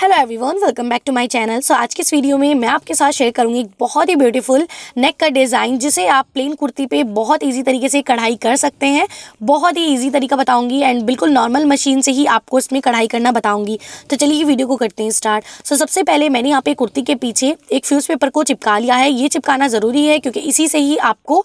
hello everyone welcome back to my channel so आज के इस वीडियो में मैं आपके साथ शेयर करूंगी एक बहुत ही ब्यूटीफुल नेक का डिज़ाइन जिसे आप प्लेन कुर्ती पे बहुत इजी तरीके से कढ़ाई कर सकते हैं बहुत ही इजी तरीका बताऊंगी एंड बिल्कुल नॉर्मल मशीन से ही आपको इसमें कढ़ाई करना बताऊंगी तो चलिए वीडियो को करते हैं स्टार्ट सो so, सबसे पहले मैंने यहाँ पे कुर्ती के पीछे एक फ्यूज़ पेपर को चिपका लिया है ये चिपकाना ज़रूरी है क्योंकि इसी से ही आपको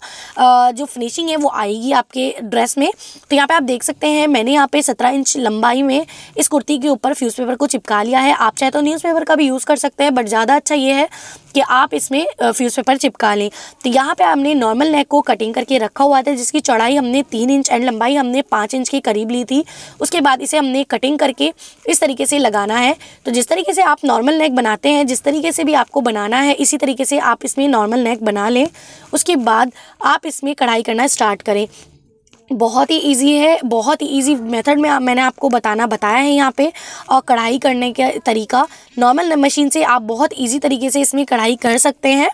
जो फिनिशिंग है वो आएगी आपके ड्रेस में तो यहाँ पर आप देख सकते हैं मैंने यहाँ पर सत्रह इंच लंबाई में इस कुर्ती के ऊपर फ्यूज़ पेपर को चिपका लिया है आप चाहे तो न्यूज़पेपर का भी यूज़ कर सकते हैं बट ज़्यादा अच्छा ये है कि आप इसमें फ्यूज़ पेपर चिपका लें तो यहाँ पे हमने नॉर्मल नेक को कटिंग करके रखा हुआ था जिसकी चौड़ाई हमने तीन इंच एंड लंबाई हमने पाँच इंच के करीब ली थी उसके बाद इसे हमने कटिंग करके इस तरीके से लगाना है तो जिस तरीके से आप नॉर्मल नेक बनाते हैं जिस तरीके से भी आपको बनाना है इसी तरीके से आप इसमें नॉर्मल नेक बना लें उसके बाद आप इसमें कढ़ाई करना स्टार्ट करें बहुत ही इजी है बहुत ही इजी मेथड में मैंने आपको बताना बताया है यहाँ पे और कढ़ाई करने का तरीका नॉर्मल मशीन से आप बहुत इजी तरीके से इसमें कढ़ाई कर सकते हैं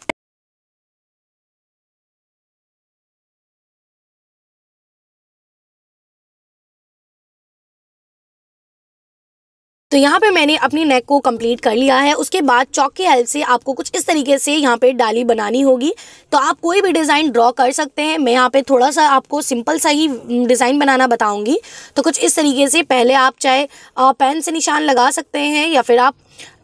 तो यहाँ पे मैंने अपनी नेक को कंप्लीट कर लिया है उसके बाद चौक की हेल्प से आपको कुछ इस तरीके से यहाँ पे डाली बनानी होगी तो आप कोई भी डिज़ाइन ड्रॉ कर सकते हैं मैं यहाँ पे थोड़ा सा आपको सिंपल सा ही डिज़ाइन बनाना बताऊँगी तो कुछ इस तरीके से पहले आप चाहे पेन से निशान लगा सकते हैं या फिर आप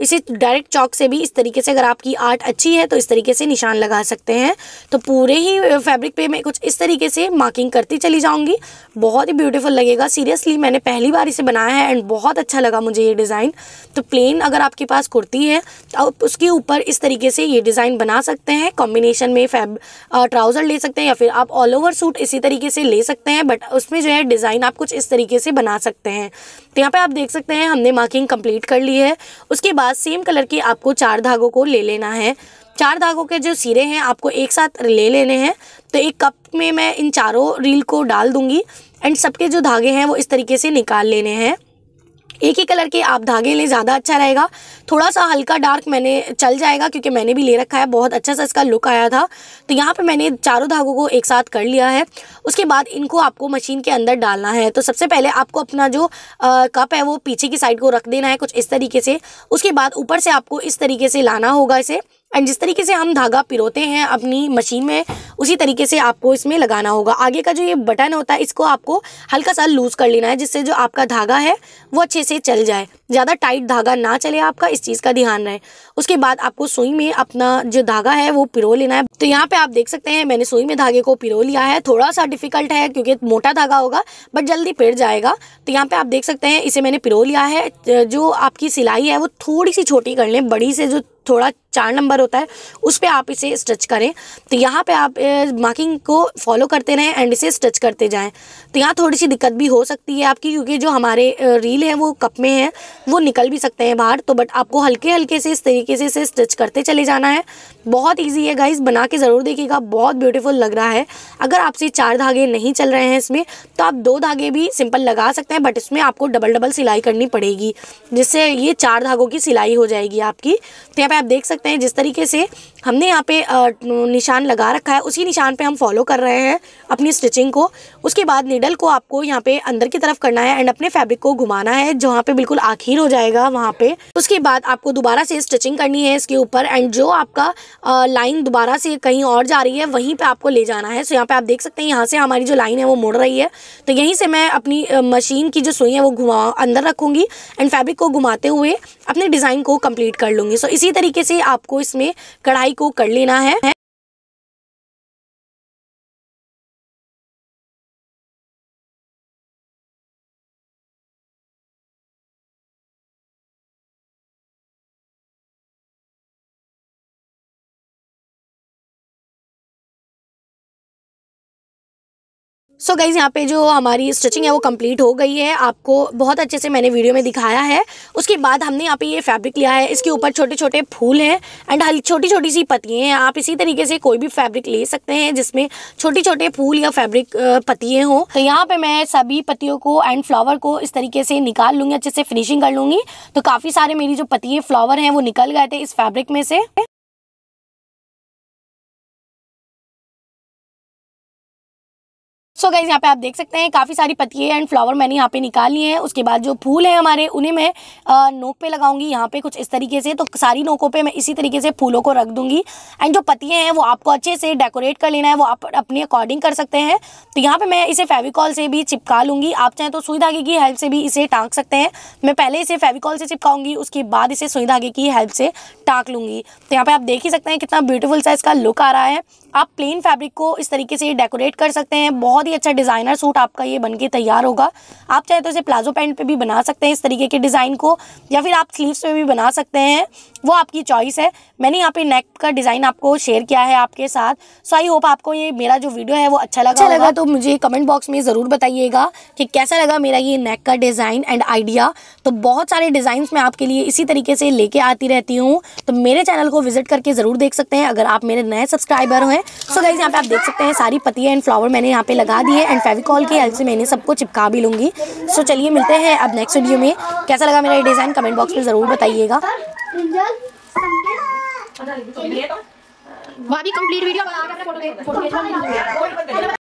इसे डायरेक्ट चौक से भी इस तरीके से अगर आपकी आर्ट अच्छी है तो इस तरीके से निशान लगा सकते हैं तो पूरे ही फैब्रिक पे मैं कुछ इस तरीके से मार्किंग करती चली जाऊँगी बहुत ही ब्यूटीफुल लगेगा सीरियसली मैंने पहली बार इसे बनाया है एंड बहुत अच्छा लगा मुझे ये डिज़ाइन तो प्लेन अगर आपके पास कुर्ती है तो आप उसके ऊपर इस तरीके से ये डिज़ाइन बना सकते हैं कॉम्बिनेशन में फैब ट्राउज़र ले सकते हैं या फिर आप ऑल ओवर सूट इसी तरीके से ले सकते हैं बट उसमें जो है डिज़ाइन आप कुछ इस तरीके से बना सकते हैं तो यहाँ पर आप देख सकते हैं हमने मार्किंग कम्प्लीट कर ली है उसके उसके बाद सेम कलर के आपको चार धागों को ले लेना है चार धागों के जो सिरे हैं आपको एक साथ ले लेने हैं तो एक कप में मैं इन चारों रील को डाल दूंगी एंड सबके जो धागे हैं वो इस तरीके से निकाल लेने हैं एक ही कलर के आप धागे लें ज़्यादा अच्छा रहेगा थोड़ा सा हल्का डार्क मैंने चल जाएगा क्योंकि मैंने भी ले रखा है बहुत अच्छा सा इसका लुक आया था तो यहाँ पे मैंने चारों धागों को एक साथ कर लिया है उसके बाद इनको आपको मशीन के अंदर डालना है तो सबसे पहले आपको अपना जो आ, कप है वो पीछे की साइड को रख देना है कुछ इस तरीके से उसके बाद ऊपर से आपको इस तरीके से लाना होगा इसे एंड जिस तरीके से हम धागा पिरोते हैं अपनी मशीन में उसी तरीके से आपको इसमें लगाना होगा आगे का जो ये बटन होता है इसको आपको हल्का सा लूज़ कर लेना है जिससे जो आपका धागा है वो अच्छे से चल जाए ज़्यादा टाइट धागा ना चले आपका इस चीज़ का ध्यान रहे उसके बाद आपको सुई में अपना जो धागा है वो पिरो लेना है तो यहाँ पे आप देख सकते हैं मैंने सुई में धागे को पिरो लिया है थोड़ा सा डिफिकल्ट है क्योंकि मोटा धागा होगा बट जल्दी पिर जाएगा तो यहाँ पे आप देख सकते हैं इसे मैंने पिरो लिया है जो आपकी सिलाई है वो थोड़ी सी छोटी कर लें बड़ी से जो थोड़ा चार नंबर होता है उस पर आप इसे स्ट्रच करें तो यहाँ पे आप मार्किंग को फॉलो करते रहें एंड इसे स्टिच करते जाएँ तो यहाँ थोड़ी सी दिक्कत भी हो सकती है आपकी क्योंकि जो हमारे रील है वो कप में है वो निकल भी सकते हैं बाहर तो बट आपको हल्के हल्के से इस तरीके से इसे स्टिच करते चले जाना है बहुत ईजी है गाइज बना के ज़रूर देखिएगा बहुत ब्यूटीफुल लग रहा है अगर आपसे चार धागे नहीं चल रहे हैं इसमें तो आप दो धागे भी सिंपल लगा सकते हैं बट इसमें आपको डबल डबल सिलाई करनी पड़ेगी जिससे ये चार धागों की सिलाई हो जाएगी आपकी तो यहाँ पर आप देख सकते हैं जिस तरीके से हमने यहाँ पे निशान लगा रखा है उसी निशान पे हम फॉलो कर रहे हैं अपनी स्टिचिंग को उसके बाद नीडल को आपको यहाँ पे अंदर की तरफ करना है एंड अपने फैब्रिक को घुमाना है जहाँ पे बिल्कुल आखिर हो जाएगा वहाँ पे उसके बाद आपको दोबारा से स्टिचिंग करनी है इसके ऊपर एंड जो आपका लाइन दोबारा से कहीं और जा रही है वहीं पर आपको ले जाना है सो यहाँ पर आप देख सकते हैं यहाँ से हमारी जो लाइन है वो मुड़ रही है तो यहीं से मैं अपनी मशीन की जो सुई है वो घुमा अंदर रखूँगी एंड फैब्रिक को घुमाते हुए अपने डिज़ाइन को कम्प्लीट कर लूँगी सो इसी तरीके से आपको इसमें कढ़ाई को कर लेना है सो so गाइज़ यहाँ पे जो हमारी स्टिचिंग है वो कंप्लीट हो गई है आपको बहुत अच्छे से मैंने वीडियो में दिखाया है उसके बाद हमने यहाँ पे ये फैब्रिक लिया है इसके ऊपर छोटे छोटे फूल हैं एंड हल छोटी छोटी सी पत्तियाँ हैं आप इसी तरीके से कोई भी फैब्रिक ले सकते हैं जिसमें छोटे छोटे फूल या फैब्रिक पतिये हों तो यहाँ पर मैं सभी पत्तियों को एंड फ्लावर को इस तरीके से निकाल लूँगी अच्छे से फिनिशिंग कर लूँगी तो काफ़ी सारे मेरी जो पत्तियाँ फ्लावर हैं वो निकल गए थे इस फैब्रिक में से सो गाइज यहाँ पे आप देख सकते हैं काफ़ी सारी पत्तियाँ एंड फ्लावर मैंने यहाँ पे निकाल लिए हैं उसके बाद जो फूल हैं हमारे उन्हें मैं नोक पे लगाऊंगी यहाँ पे कुछ इस तरीके से तो सारी नोकों पे मैं इसी तरीके से फूलों को रख दूंगी एंड जो पत्तियाँ हैं वो आपको अच्छे से डेकोरेट कर लेना है वो आप अपने अकॉर्डिंग कर सकते हैं तो यहाँ पर मैं इसे फेविकॉल से भी चिपका लूँगी आप चाहें तो सुई धागे की हेल्प से भी इसे टाँक सकते हैं मैं पहले इसे फेविकॉल से चिपकाऊंगी उसके बाद इसे सुई धागे की हेल्प से टाँक लूँगी तो यहाँ पर आप देख ही सकते हैं कितना ब्यूटीफुल सा इसका लुक आ रहा है आप प्लेन फैब्रिक को इस तरीके से डेकोरेट कर सकते हैं बहुत ही ही अच्छा डिज़ाइनर सूट आपका ये बनके तैयार होगा आप चाहे तो इसे प्लाजो पैंट पे भी बना सकते हैं इस तरीके के डिज़ाइन को या फिर आप स्लीव्स पे भी बना सकते हैं वो आपकी चॉइस है मैंने यहाँ पे नेक का डिज़ाइन आपको शेयर किया है आपके साथ सो आई होप आपको ये मेरा जो वीडियो है वो अच्छा लगा अच्छा लगा तो मुझे कमेंट बॉक्स में ज़रूर बताइएगा कि कैसा लगा मेरा ये नेक का डिज़ाइन एंड आइडिया तो बहुत सारे डिज़ाइन मैं आपके लिए इसी तरीके से लेके आती रहती हूँ तो मेरे चैनल को विजिट करके ज़रूर देख सकते हैं अगर आप मेरे नए सब्सक्राइबर हैं सो गाइज यहाँ पे आप देख सकते हैं सारी पतियाँ एंड फ्लावर मैंने यहाँ पे लगा दिए एंड फेविकॉल की हेल्प से मैंने सबको चिपका भी लूँगी सो चलिए मिलते हैं अब नेक्स्ट वीडियो में कैसा लगा मेरा ये डिज़ाइन कमेंट बॉक्स में ज़रूर बताइएगा भाभी कंप्लीट वीडियो बना के अपने फोटो फोटो